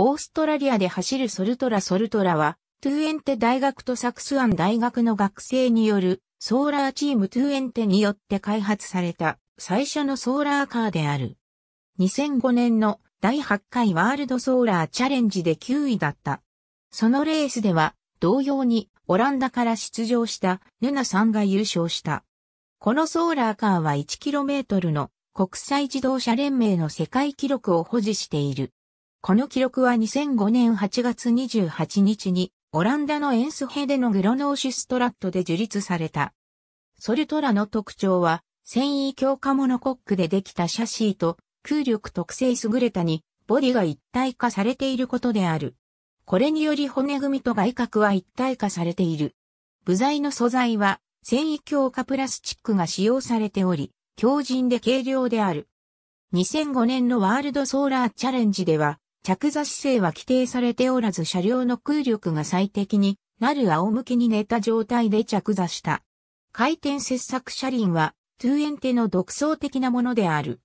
オーストラリアで走るソルトラソルトラは、トゥーエンテ大学とサクスアン大学の学生によるソーラーチームトゥーエンテによって開発された最初のソーラーカーである。2005年の第8回ワールドソーラーチャレンジで9位だった。そのレースでは同様にオランダから出場したヌナさんが優勝した。このソーラーカーは 1km の国際自動車連盟の世界記録を保持している。この記録は2005年8月28日にオランダのエンスヘデのグロノーシュストラットで樹立された。ソルトラの特徴は繊維強化モノコックでできたシャシーと空力特性優れたにボディが一体化されていることである。これにより骨組みと外角は一体化されている。部材の素材は繊維強化プラスチックが使用されており、強靭で軽量である。2005年のワールドソーラーチャレンジでは、着座姿勢は規定されておらず車両の空力が最適になる仰向けに寝た状態で着座した。回転切削車輪は、トゥーエンテの独創的なものである。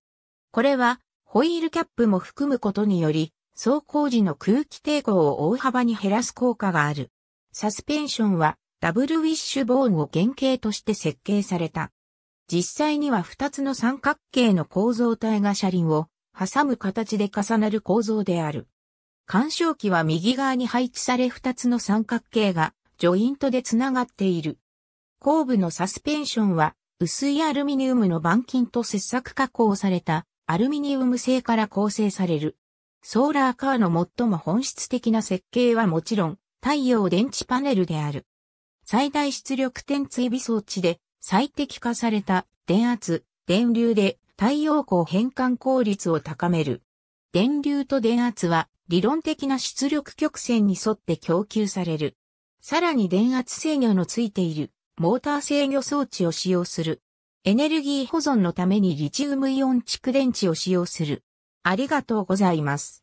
これは、ホイールキャップも含むことにより、走行時の空気抵抗を大幅に減らす効果がある。サスペンションは、ダブルウィッシュボーンを原型として設計された。実際には2つの三角形の構造体が車輪を挟む形で重なる構造である。干渉器は右側に配置され2つの三角形がジョイントでつながっている。後部のサスペンションは薄いアルミニウムの板金と切削加工されたアルミニウム製から構成される。ソーラーカーの最も本質的な設計はもちろん太陽電池パネルである。最大出力点追尾装置で最適化された電圧、電流で太陽光変換効率を高める。電流と電圧は理論的な出力曲線に沿って供給される。さらに電圧制御のついているモーター制御装置を使用する。エネルギー保存のためにリチウムイオン蓄電池を使用する。ありがとうございます。